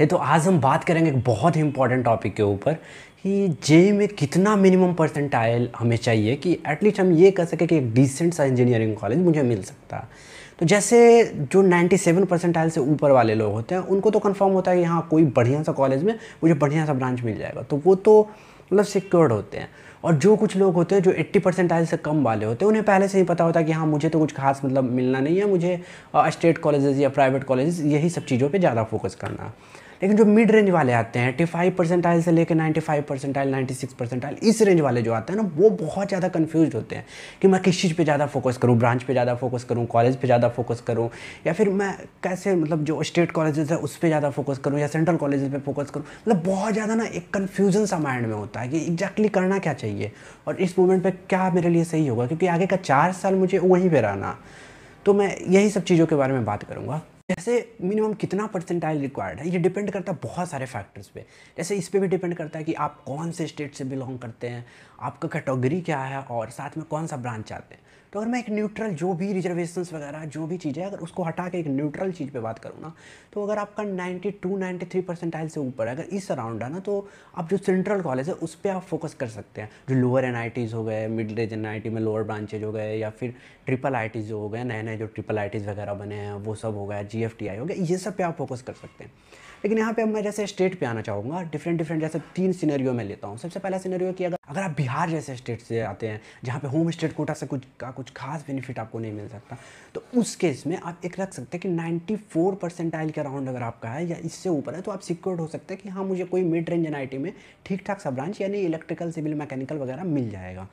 है तो आज हम बात करेंगे एक बहुत ही इंपॉर्टेंट टॉपिक के ऊपर कि जे में कितना मिनिमम परसेंटाइल हमें चाहिए कि एटलीस्ट हम ये कह सकें कि एक डिसेंट सा इंजीनियरिंग कॉलेज मुझे मिल सकता तो जैसे जो 97 परसेंटाइल से ऊपर वाले लोग होते हैं उनको तो कंफर्म होता है कि हाँ कोई बढ़िया सा कॉलेज में मुझे बढ़िया सा ब्रांच मिल जाएगा तो वो तो मतलब सिक्योर्ड होते हैं और जो कुछ लोग होते हैं जो 80 परसेंटाइल से कम वाले होते हैं उन्हें पहले से ही पता होता है कि हाँ मुझे तो कुछ खास मतलब मिलना नहीं है मुझे स्टेट कॉलेजेस या प्राइवेट कॉलेजेस यही सब चीज़ों पर ज़्यादा फोकस करना लेकिन जो मिड रेंज वाले आते हैं एट्टी फाइव परसेंटाइल से लेकर ninety five percentile ninety six percentile इस रेंज वाले जो आते हैं ना वो बहुत ज़्यादा कन्फ्यूज होते हैं कि मैं किस चीज़ पर ज़्यादा फोकस करूँ ब्रांच पर ज़्यादा फोकस करूँ कॉलेज पर ज़्यादा फोकस करूँ या फिर मैं कैसे मतलब जो स्टेट कॉलेजेस है उस पर ज़्यादा फोकस करूँ या सेंट्रल कॉलेज पर फोकस करूँ मतलब बहुत ज़्यादा ना एक कन्फ्यूजन सा माइंड में होता है कि एग्जैक्टली करना क्या चाहिए और इस मोमेंट पर क्या मेरे लिए सही होगा क्योंकि आगे का चार साल मुझे वहीं पर रहना तो मैं यही सब चीज़ों के बारे में बात करूँगा वैसे मिनिमम कितना परसेंटाइल रिक्वायर्ड है ये डिपेंड करता है बहुत सारे फैक्टर्स पे जैसे इस पर भी डिपेंड करता है कि आप कौन से स्टेट से बिलोंग करते हैं आपका कैटेगरी क्या है और साथ में कौन सा ब्रांच चाहते हैं तो अगर मैं एक न्यूट्रल जो भी रिजर्वेशन वगैरह जो भी चीज़ है अगर उसको हटा के एक न्यूट्रल चीज़ पर बात करूँ ना तो अगर आपका नाइन्टी थ्री परसेंटाइल से ऊपर है अगर इस अराउंड है ना तो आप जो सेंट्रल कॉलेज है उस पर आप फोकस कर सकते हैं जो लोअर एन हो गए मिड एज एन में लोअर ब्रांचेज हो गए या फिर ट्रिपल आई टीज हो गए नए नए जो ट्रिपल आई वगैरह बने हैं वो सब हो गया जी एफ एफ हो गया ये सब पे आप फोकस कर सकते हैं लेकिन यहाँ पे मैं जैसे स्टेट पे आना चाहूँगा डिफरेंट डिफरेंट जैसे तीन सिनेरियो में लेता हूँ सबसे पहला सिनेरियो कि अगर अगर आप बिहार जैसे स्टेट से आते हैं जहाँ पे होम स्टेट कोटा से कुछ का कुछ खास बेनिफिट आपको नहीं मिल सकता तो उस केस में आप एक रख सकते हैं कि नाइन्टी फोर परसेंटाइल के अराउंड अगर आपका है या इससे ऊपर है तो आप सिक्योर्ड हो सकते हैं कि हाँ मुझे कोई मिड रेंज एन में ठीक ठाक सा ब्रांच यानी इलेक्ट्रिकल सिविल मैकेनिकल वगैरह मिल जाएगा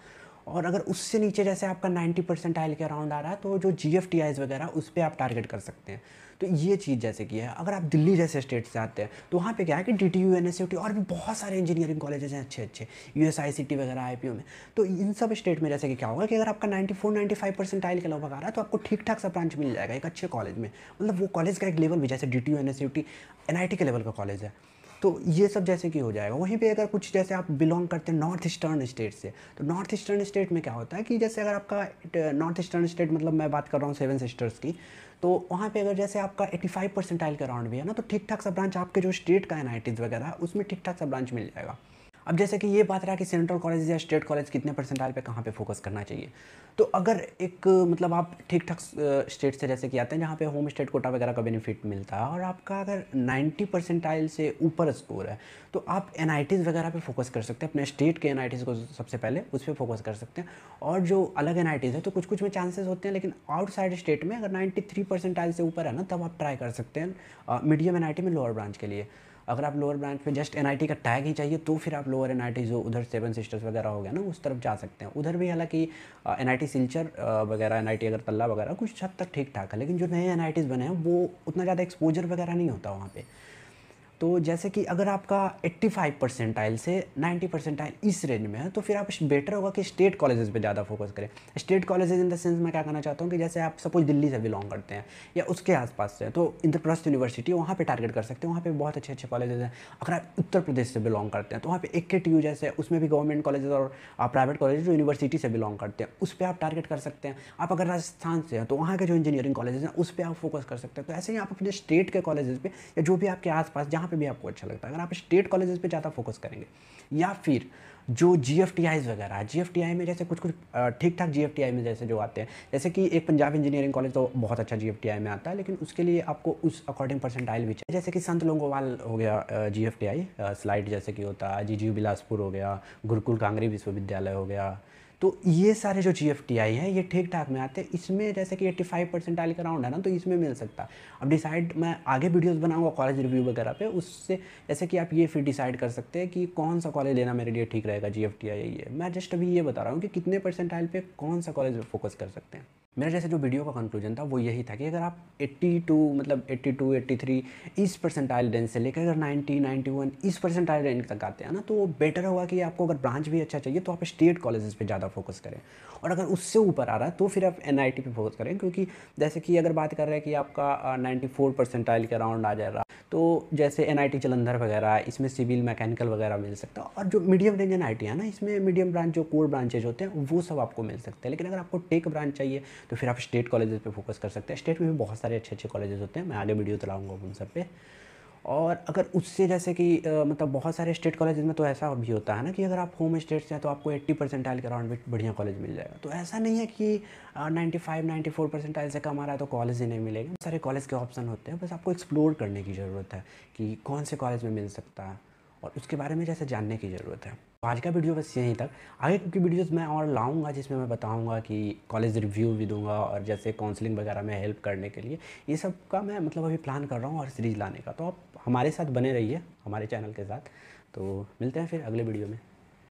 और अगर उससे नीचे जैसे आपका 90 आयल के अराउंड आ रहा है तो जो जी एफ वगैरह उस पर आप टारगेट कर सकते हैं तो ये चीज़ जैसे कि है अगर आप दिल्ली जैसे स्टेट से आते हैं तो वहाँ पे क्या है कि D T U N S और भी बहुत सारे इंजीनियरिंग कॉलेजेस हैं अच्छे अच्छे U S I C T वगैरह आई पी में तो इन सब स्टेट में जैसे कि क्या होगा कि अगर आपका फोर फाइव परसेंट आयल के लगभग आ रहा है तो आपको ठीक ठाक सा ब्रांच मिल जाएगा एक अच्छे कॉलेज में मतलब वो कॉलेज का एक लेवल भी जैसे D T U N S U T N I T के लेवल का कॉलेज है तो ये सब जैसे कि हो जाएगा वहीं पे अगर कुछ जैसे आप बिलोंग करते हैं नॉर्थ ईस्टर्न स्टेट से तो नॉर्थ ईस्टर्न स्टेट में क्या होता है कि जैसे अगर आपका नॉर्थ ईस्टर्न स्टेट मतलब मैं बात कर रहा हूँ सेवन सिस्टर्स की तो वहाँ पे अगर जैसे आपका 85 परसेंटाइल का राउंड भी है ना तो ठीक ठाक सा ब्रांच आपके जो स्टेट का एन वगैरह है उसमें ठीक ठाक सा ब्रांच मिल जाएगा अब जैसे कि ये बात रहा कि सेंट्रल कॉलेज या स्टेट कॉलेज कितने परसेंट परसेंटाइल पर कहाँ पर फोकस करना चाहिए तो अगर एक मतलब आप ठीक ठाक स्टेट से जैसे कि आते हैं जहाँ पे होम स्टेट कोटा वगैरह का बेनिफिट मिलता है और आपका अगर 90 परसेंटाइल से ऊपर स्कोर है तो आप एन वगैरह पे फोकस कर सकते हैं अपने स्टेट के एन को सबसे पहले उस पर फोकस कर सकते हैं और जो अलग एन है तो कुछ कुछ में चांसेस होते हैं लेकिन आउटसाइड स्टेट में अगर नाइन्टी थ्री से ऊपर है ना तब आप ट्राई कर सकते हैं मीडियम एन में लोअर ब्रांच के लिए अगर आप लोअर ब्रांच में जस्ट एन का टैग ही चाहिए तो फिर आप लोअर एन जो उधर सेवन सिस्टर्स वगैरह हो गया ना उस तरफ जा सकते हैं उधर भी हालांकि एन आई सिल्चर वगैरह एन आई अगरतला वगैरह कुछ हद तक ठीक ठाक है लेकिन जो नए एन बने हैं वो उतना ज़्यादा एक्सपोजर वगैरह नहीं होता वहाँ पर तो जैसे कि अगर आपका 85 परसेंटाइल से 90 परसेंटाइल इस रेंज में है तो फिर आप बेटर होगा कि स्टेट कॉलेजेस पे ज़्यादा फोकस करें state colleges in the sense मैं क्या कहना चाहता हूँ कि जैसे आप सपोज दिल्ली से बिलोंग करते हैं या उसके आसपास से तो इंद्रप्रस्थ यूनिवर्सिटी वहाँ पर टारगेट कर सकते हैं वहाँ पर बहुत अच्छे अच्छे कॉलेजेस हैं अगर आप उत्तर प्रदेश से बिलोंग करते हैं तो वहाँ पर एक के टी जैसे उसमें भी गवर्नमेंट कॉलेजेस और प्राइवेट कॉलेज जो यूनिवर्सिटी से बिलोंग करते हैं उस पर आप टारगेट कर सकते हैं आप अगर राजस्थान से हैं तो वहाँ के जो इंजीनियरिंग कॉलेजेस हैं उस पर आप फोकस कर सकते हैं तो ऐसे ही आप अपने स्टेट के कॉलेजेस पर या जो भी आपके आसपास जहाँ यहाँ पे भी आपको अच्छा लगता है अगर आप स्टेट कॉलेजेस पे ज़्यादा फोकस करेंगे या फिर जो जी एफ टी आईज वगैरह जी एफ टी आई में जैसे कुछ कुछ ठीक ठाक जी एफ टी आई में जैसे जो आते हैं जैसे कि एक पंजाब इंजीनियरिंग कॉलेज तो बहुत अच्छा जी एफ टी आई में आता है लेकिन उसके लिए आपको उस अकॉर्डिंग परसेंटाइल भी चाहिए जैसे कि संत लोंगोवाल हो गया G F T I slide जैसे कि होता है जी जी बिलासपुर हो गया गुरुकुल कांगरी विश्वविद्यालय हो गया तो ये सारे जो जी एफ टी आई है ये ठीक ठाक में आते हैं इसमें जैसे कि एट्टी फाइव परसेंट आल का अराउंड है ना तो इसमें मिल सकता अब डिसाइड मैं आगे वीडियोस बनाऊंगा कॉलेज रिव्यू वगैरह पे उससे जैसे कि आप ये फिर डिसाइड कर सकते हैं कि कौन सा कॉलेज लेना मेरे लिए ठीक रहेगा जी एफ टी आई ये मैं जस्ट अभी ये बता रहा हूँ कि कितने परसेंट पे कौन सा कॉलेज फोकस कर सकते हैं मेरा जैसे जो वीडियो का कंक्लूजन था वो यही था कि अगर आप 82 मतलब 82 83 इस परसेंटाइल रेंज से लेकर अगर 90 91 इस परसेंटाइल रेंज तक आते हैं ना तो बेटर होगा कि आपको अगर ब्रांच भी अच्छा चाहिए तो आप स्टेट कॉलेजेस पे ज़्यादा फोकस करें और अगर उससे ऊपर आ रहा है तो फिर आप एन पे फोकस करें क्योंकि जैसे कि अगर बात कर रहे हैं कि आपका नाइन्टी परसेंटाइल के अराउंड आ जा रहा तो जैसे एन जलंधर वगैरह इसमें सिविल मैकेनिकल वगैरह मिल सकता है और जो मीडियम रेंज एन है ना इसमें मीडियम ब्रांच जो कोर ब्रांचेज होते हैं वो सब आपको मिल सकते हैं लेकिन अगर आपको टेक ब्रांच चाहिए तो फिर आप स्टेट कॉलेजेस पे फोकस कर सकते हैं स्टेट में भी बहुत सारे अच्छे अच्छे कॉलेजेस होते हैं मैं आगे वीडियो चलाऊँगा उन सब पे और अगर उससे जैसे कि आ, मतलब बहुत सारे स्टेट कॉलेज में तो ऐसा भी होता है ना कि अगर आप होम स्टेट से हैं तो आपको 80 परसेंटाइल के अराउंड भी बढ़िया कॉलेज मिल जाएगा तो ऐसा नहीं है कि आ, 95 94 परसेंटाइल से कम आ रहा है तो कॉलेज ही नहीं मिलेगा सारे कॉलेज के ऑप्शन होते हैं बस आपको एक्सप्लोर करने की ज़रूरत है कि कौन से कॉलेज में मिल सकता है और उसके बारे में जैसे जानने की ज़रूरत है तो आज का वीडियो बस यहीं तक आगे की वीडियोस मैं और लाऊंगा जिसमें मैं बताऊंगा कि कॉलेज रिव्यू भी दूंगा और जैसे काउंसलिंग वगैरह में हेल्प करने के लिए ये सब का मैं मतलब अभी प्लान कर रहा हूँ और सीरीज लाने का तो आप हमारे साथ बने रहिए हमारे चैनल के साथ तो मिलते हैं फिर अगले वीडियो में